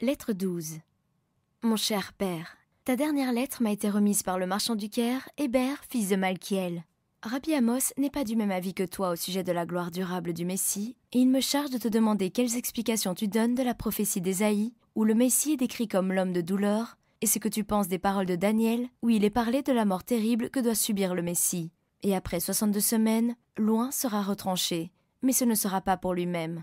Lettre 12 Mon cher père, ta dernière lettre m'a été remise par le marchand du Caire, Hébert, fils de Malkiel. Rabbi Amos n'est pas du même avis que toi au sujet de la gloire durable du Messie, et il me charge de te demander quelles explications tu donnes de la prophétie d'Ésaïe, où le Messie est décrit comme l'homme de douleur, et ce que tu penses des paroles de Daniel, où il est parlé de la mort terrible que doit subir le Messie. Et après soixante-deux semaines, loin sera retranché, mais ce ne sera pas pour lui-même.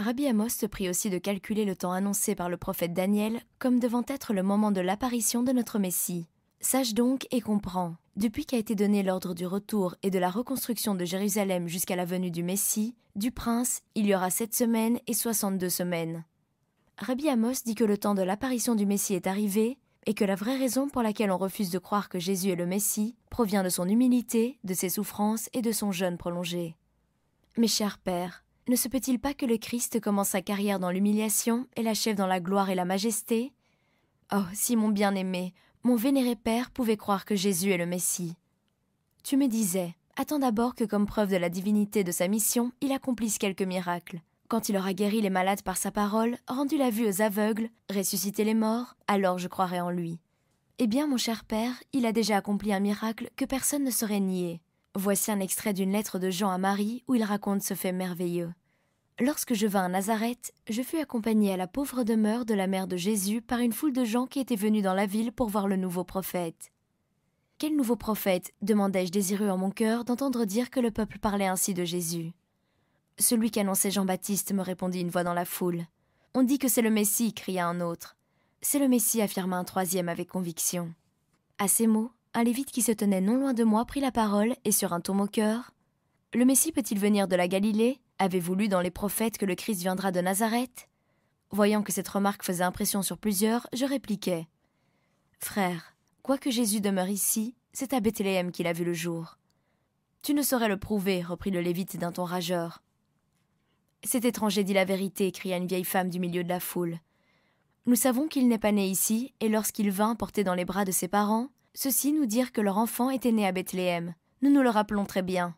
Rabbi Amos se prit aussi de calculer le temps annoncé par le prophète Daniel comme devant être le moment de l'apparition de notre Messie. Sache donc et comprends. Depuis qu'a été donné l'ordre du retour et de la reconstruction de Jérusalem jusqu'à la venue du Messie, du prince, il y aura sept semaines et soixante-deux semaines. Rabbi Amos dit que le temps de l'apparition du Messie est arrivé et que la vraie raison pour laquelle on refuse de croire que Jésus est le Messie provient de son humilité, de ses souffrances et de son jeûne prolongé. Mes chers pères, ne se peut-il pas que le Christ commence sa carrière dans l'humiliation et l'achève dans la gloire et la majesté Oh, si mon bien-aimé, mon vénéré Père pouvait croire que Jésus est le Messie. Tu me disais, attends d'abord que comme preuve de la divinité de sa mission, il accomplisse quelques miracles. Quand il aura guéri les malades par sa parole, rendu la vue aux aveugles, ressuscité les morts, alors je croirai en lui. Eh bien, mon cher Père, il a déjà accompli un miracle que personne ne saurait nier. Voici un extrait d'une lettre de Jean à Marie où il raconte ce fait merveilleux. Lorsque je vins à Nazareth, je fus accompagné à la pauvre demeure de la mère de Jésus par une foule de gens qui étaient venus dans la ville pour voir le nouveau prophète. Quel nouveau prophète demandai-je désireux en mon cœur d'entendre dire que le peuple parlait ainsi de Jésus. Celui qu'annonçait Jean-Baptiste, me répondit une voix dans la foule. On dit que c'est le Messie, cria un autre. C'est le Messie, affirma un troisième avec conviction. À ces mots, un lévite qui se tenait non loin de moi prit la parole et sur un ton moqueur Le Messie peut-il venir de la Galilée Avez-vous lu dans les prophètes que le Christ viendra de Nazareth Voyant que cette remarque faisait impression sur plusieurs, je répliquai Frère, quoique Jésus demeure ici, c'est à Bethléem qu'il a vu le jour. Tu ne saurais le prouver, reprit le Lévite d'un ton rageur. Cet étranger dit la vérité, cria une vieille femme du milieu de la foule. Nous savons qu'il n'est pas né ici, et lorsqu'il vint porté dans les bras de ses parents, ceux-ci nous dirent que leur enfant était né à Bethléem. Nous nous le rappelons très bien.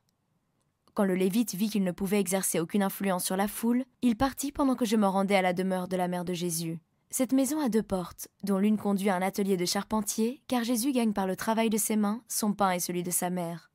Quand le Lévite vit qu'il ne pouvait exercer aucune influence sur la foule, il partit pendant que je me rendais à la demeure de la mère de Jésus. Cette maison a deux portes, dont l'une conduit à un atelier de charpentier, car Jésus gagne par le travail de ses mains son pain et celui de sa mère.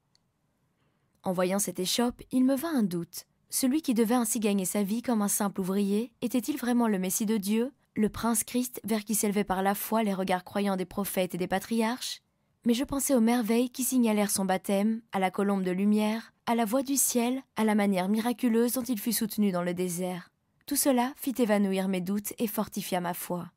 En voyant cette échoppe, il me vint un doute. Celui qui devait ainsi gagner sa vie comme un simple ouvrier, était-il vraiment le Messie de Dieu, le prince Christ vers qui s'élevaient par la foi les regards croyants des prophètes et des patriarches mais je pensais aux merveilles qui signalèrent son baptême, à la colombe de lumière, à la voix du ciel, à la manière miraculeuse dont il fut soutenu dans le désert. Tout cela fit évanouir mes doutes et fortifia ma foi.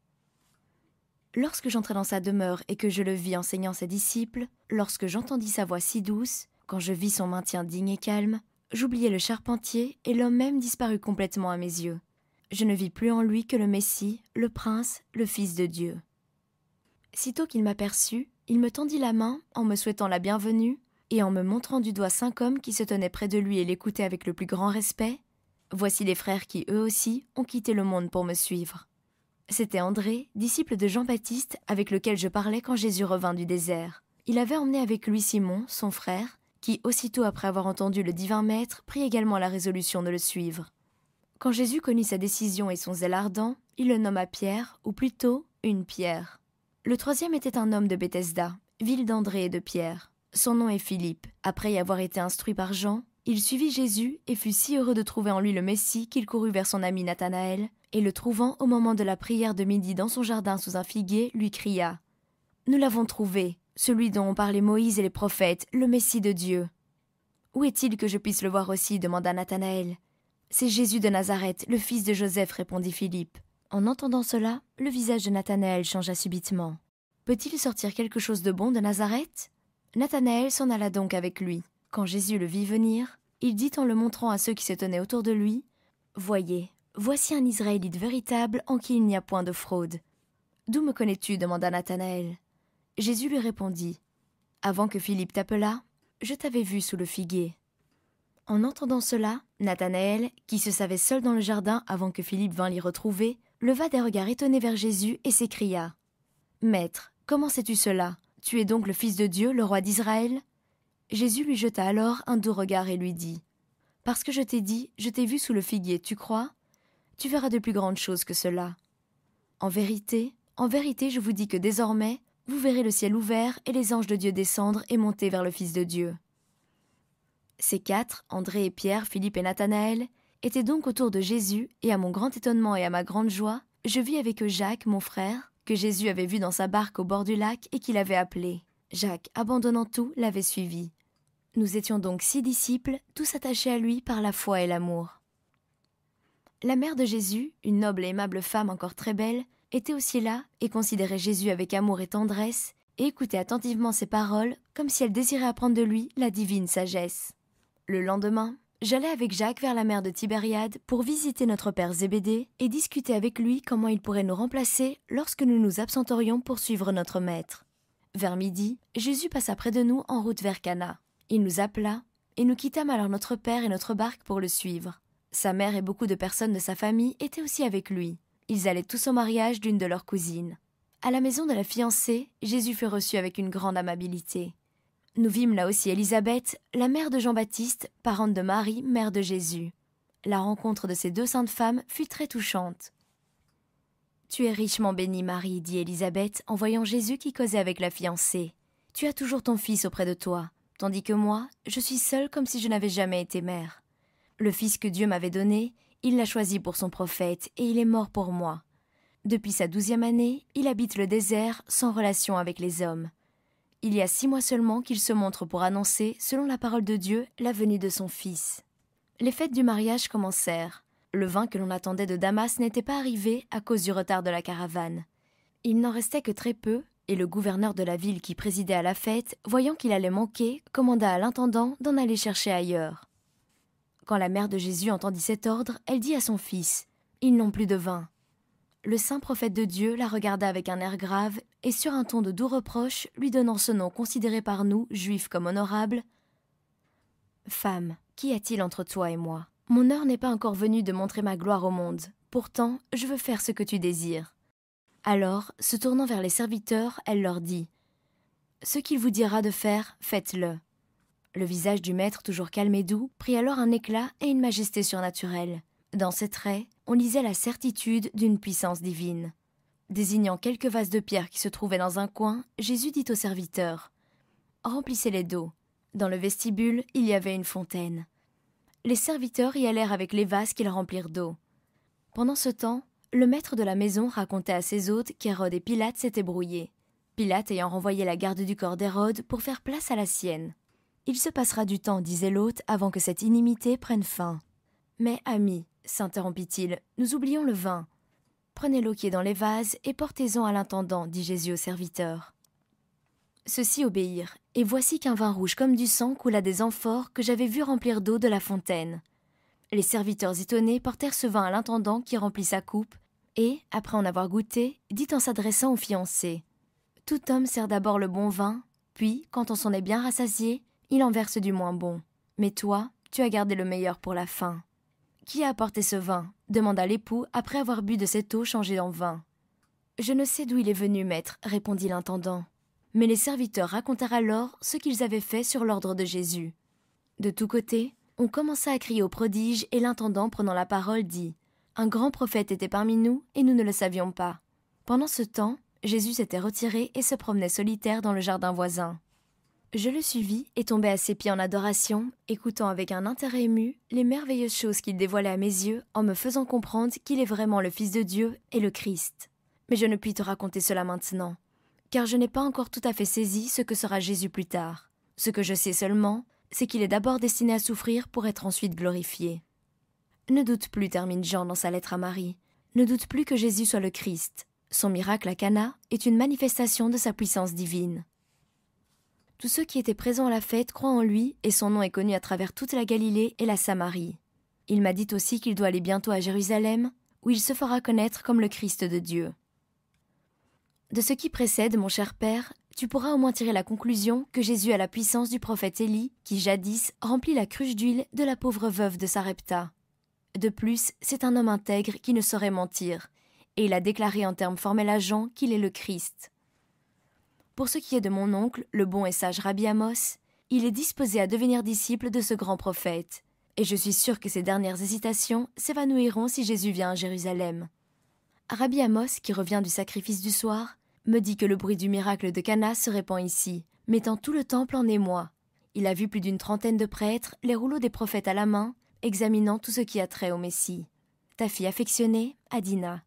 Lorsque j'entrai dans sa demeure et que je le vis enseignant ses disciples, lorsque j'entendis sa voix si douce, quand je vis son maintien digne et calme, j'oubliai le charpentier et l'homme même disparut complètement à mes yeux. Je ne vis plus en lui que le Messie, le prince, le Fils de Dieu. Sitôt qu'il m'aperçut, il me tendit la main en me souhaitant la bienvenue et en me montrant du doigt cinq hommes qui se tenaient près de lui et l'écoutaient avec le plus grand respect. Voici les frères qui, eux aussi, ont quitté le monde pour me suivre. C'était André, disciple de Jean-Baptiste, avec lequel je parlais quand Jésus revint du désert. Il avait emmené avec lui Simon, son frère, qui, aussitôt après avoir entendu le divin maître, prit également la résolution de le suivre. Quand Jésus connut sa décision et son zèle ardent, il le nomma Pierre, ou plutôt une pierre. Le troisième était un homme de Bethesda, ville d'André et de Pierre. Son nom est Philippe. Après y avoir été instruit par Jean, il suivit Jésus et fut si heureux de trouver en lui le Messie qu'il courut vers son ami Nathanaël, et le trouvant au moment de la prière de midi dans son jardin sous un figuier, lui cria Nous l'avons trouvé, celui dont ont parlé Moïse et les prophètes, le Messie de Dieu. Où est-il que je puisse le voir aussi demanda Nathanaël. C'est Jésus de Nazareth, le fils de Joseph, répondit Philippe. En entendant cela, le visage de Nathanaël changea subitement. Peut-il sortir quelque chose de bon de Nazareth Nathanaël s'en alla donc avec lui. Quand Jésus le vit venir, il dit en le montrant à ceux qui se tenaient autour de lui Voyez, voici un Israélite véritable en qui il n'y a point de fraude. D'où me connais-tu demanda Nathanaël. Jésus lui répondit Avant que Philippe t'appelât, je t'avais vu sous le figuier. En entendant cela, Nathanaël, qui se savait seul dans le jardin avant que Philippe vînt l'y retrouver, leva des regards étonnés vers Jésus et s'écria Maître, comment sais-tu cela Tu es donc le Fils de Dieu, le roi d'Israël Jésus lui jeta alors un doux regard et lui dit Parce que je t'ai dit, je t'ai vu sous le figuier, tu crois Tu verras de plus grandes choses que cela. En vérité, en vérité, je vous dis que désormais, vous verrez le ciel ouvert et les anges de Dieu descendre et monter vers le Fils de Dieu. Ces quatre, André et Pierre, Philippe et Nathanaël, était donc autour de Jésus, et à mon grand étonnement et à ma grande joie, je vis avec Jacques, mon frère, que Jésus avait vu dans sa barque au bord du lac et qu'il avait appelé. Jacques, abandonnant tout, l'avait suivi. Nous étions donc six disciples, tous attachés à lui par la foi et l'amour. La mère de Jésus, une noble et aimable femme encore très belle, était aussi là et considérait Jésus avec amour et tendresse, et écoutait attentivement ses paroles comme si elle désirait apprendre de lui la divine sagesse. Le lendemain, J'allais avec Jacques vers la mer de Tibériade pour visiter notre père Zébédée et discuter avec lui comment il pourrait nous remplacer lorsque nous nous absenterions pour suivre notre maître. Vers midi, Jésus passa près de nous en route vers Cana. Il nous appela et nous quittâmes alors notre père et notre barque pour le suivre. Sa mère et beaucoup de personnes de sa famille étaient aussi avec lui. Ils allaient tous au mariage d'une de leurs cousines. À la maison de la fiancée, Jésus fut reçu avec une grande amabilité. Nous vîmes là aussi Élisabeth, la mère de Jean-Baptiste, parente de Marie, mère de Jésus. La rencontre de ces deux saintes femmes fut très touchante. Tu es richement bénie, Marie, dit Élisabeth en voyant Jésus qui causait avec la fiancée. Tu as toujours ton fils auprès de toi, tandis que moi, je suis seule comme si je n'avais jamais été mère. Le fils que Dieu m'avait donné, il l'a choisi pour son prophète et il est mort pour moi. Depuis sa douzième année, il habite le désert sans relation avec les hommes il y a six mois seulement qu'il se montre pour annoncer, selon la parole de Dieu, la venue de son fils. Les fêtes du mariage commencèrent. Le vin que l'on attendait de Damas n'était pas arrivé à cause du retard de la caravane. Il n'en restait que très peu, et le gouverneur de la ville qui présidait à la fête, voyant qu'il allait manquer, commanda à l'intendant d'en aller chercher ailleurs. Quand la mère de Jésus entendit cet ordre, elle dit à son fils Ils n'ont plus de vin le saint prophète de Dieu la regarda avec un air grave et sur un ton de doux reproche, lui donnant ce nom considéré par nous, juifs comme honorable. Femme, qu'y a-t-il entre toi et moi Mon heure n'est pas encore venue de montrer ma gloire au monde. Pourtant, je veux faire ce que tu désires. Alors, se tournant vers les serviteurs, elle leur dit Ce qu'il vous dira de faire, faites-le. Le visage du maître, toujours calme et doux, prit alors un éclat et une majesté surnaturelle. Dans ses traits, on lisait la certitude d'une puissance divine. Désignant quelques vases de pierre qui se trouvaient dans un coin, Jésus dit aux serviteurs Remplissez-les d'eau. Dans le vestibule, il y avait une fontaine. Les serviteurs y allèrent avec les vases qu'ils remplirent d'eau. Pendant ce temps, le maître de la maison racontait à ses hôtes qu'Hérode et Pilate s'étaient brouillés, Pilate ayant renvoyé la garde du corps d'Hérode pour faire place à la sienne. Il se passera du temps, disait l'hôte, avant que cette inimité prenne fin. Mais, amis, s'interrompit-il, nous oublions le vin. Prenez l'eau qui est dans les vases et portez-en à l'intendant, dit Jésus au serviteur. Ceux-ci obéirent, et voici qu'un vin rouge comme du sang coula des amphores que j'avais vu remplir d'eau de la fontaine. Les serviteurs étonnés portèrent ce vin à l'intendant qui remplit sa coupe, et, après en avoir goûté, dit en s'adressant au fiancé Tout homme sert d'abord le bon vin, puis, quand on s'en est bien rassasié, il en verse du moins bon. Mais toi, tu as gardé le meilleur pour la fin. Qui a apporté ce vin demanda l'époux après avoir bu de cette eau changée en vin. Je ne sais d'où il est venu, maître, répondit l'intendant. Mais les serviteurs racontèrent alors ce qu'ils avaient fait sur l'ordre de Jésus. De tous côtés, on commença à crier au prodige et l'intendant prenant la parole dit Un grand prophète était parmi nous et nous ne le savions pas. Pendant ce temps, Jésus s'était retiré et se promenait solitaire dans le jardin voisin. Je le suivis et tombai à ses pieds en adoration, écoutant avec un intérêt ému les merveilleuses choses qu'il dévoilait à mes yeux en me faisant comprendre qu'il est vraiment le Fils de Dieu et le Christ. Mais je ne puis te raconter cela maintenant, car je n'ai pas encore tout à fait saisi ce que sera Jésus plus tard. Ce que je sais seulement, c'est qu'il est d'abord destiné à souffrir pour être ensuite glorifié. Ne doute plus, termine Jean dans sa lettre à Marie, ne doute plus que Jésus soit le Christ. Son miracle à Cana est une manifestation de sa puissance divine. Tous ceux qui étaient présents à la fête croient en lui, et son nom est connu à travers toute la Galilée et la Samarie. Il m'a dit aussi qu'il doit aller bientôt à Jérusalem, où il se fera connaître comme le Christ de Dieu. De ce qui précède, mon cher Père, tu pourras au moins tirer la conclusion que Jésus a la puissance du prophète Élie, qui jadis remplit la cruche d'huile de la pauvre veuve de Sarepta. De plus, c'est un homme intègre qui ne saurait mentir, et il a déclaré en termes formels à Jean qu'il est le Christ. Pour ce qui est de mon oncle, le bon et sage Rabbi Amos, il est disposé à devenir disciple de ce grand prophète, et je suis sûr que ses dernières hésitations s'évanouiront si Jésus vient à Jérusalem. Rabbi Amos, qui revient du sacrifice du soir, me dit que le bruit du miracle de Cana se répand ici, mettant tout le temple en émoi. Il a vu plus d'une trentaine de prêtres, les rouleaux des prophètes à la main, examinant tout ce qui a trait au Messie. Ta fille affectionnée, Adina.